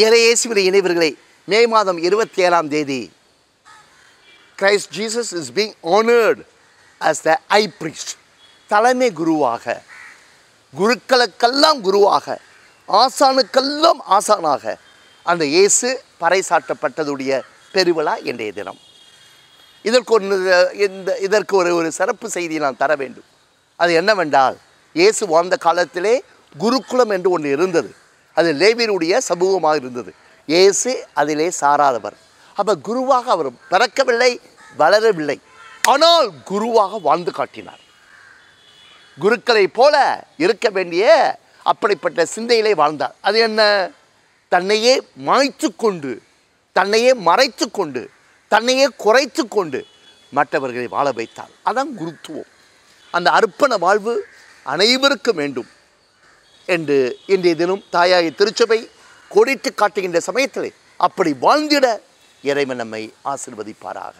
இறையேசுவின் இணைவர்களை மே மாதம் இருபத்தி ஏழாம் தேதி Christ Jesus is being honoured as the high priest தலைமை குருவாக குருக்களுக்கெல்லாம் குருவாக ஆசானுக்கெல்லாம் ஆசானாக அந்த இயேசு பறைசாற்றப்பட்டதுடைய பெருவிழா இன்றைய தினம் இதற்கு ஒரு இந்த இதற்கு ஒரு ஒரு சிறப்பு செய்தி நான் தர வேண்டும் அது என்னவென்றால் இயேசு வாழ்ந்த காலத்திலே குருக்குலம் என்று ஒன்று இருந்தது அது லேவியருடைய சமூகமாக இருந்தது இயேசு அதிலே சாராதவர் அப்போ குருவாக அவர் பிறக்கவில்லை வளரவில்லை ஆனால் குருவாக வாழ்ந்து காட்டினார் குருக்களை போல இருக்க வேண்டிய அப்படிப்பட்ட சிந்தையிலே வாழ்ந்தார் அது என்ன தன்னையே மாய்த்து கொண்டு தன்னையே மறைத்து கொண்டு தன்னையே குறைத்து கொண்டு மற்றவர்களை வாழ வைத்தார் அதான் குருத்துவம் அந்த அர்ப்பண வாழ்வு அனைவருக்கும் வேண்டும் என்று இன்றைய தினம் தாயாகி திருச்சபை கொடிட்டு காட்டுகின்ற சமயத்தில் அப்படி வாழ்ந்திட இறைவன் நம்மை ஆசிர்வதிப்பாராக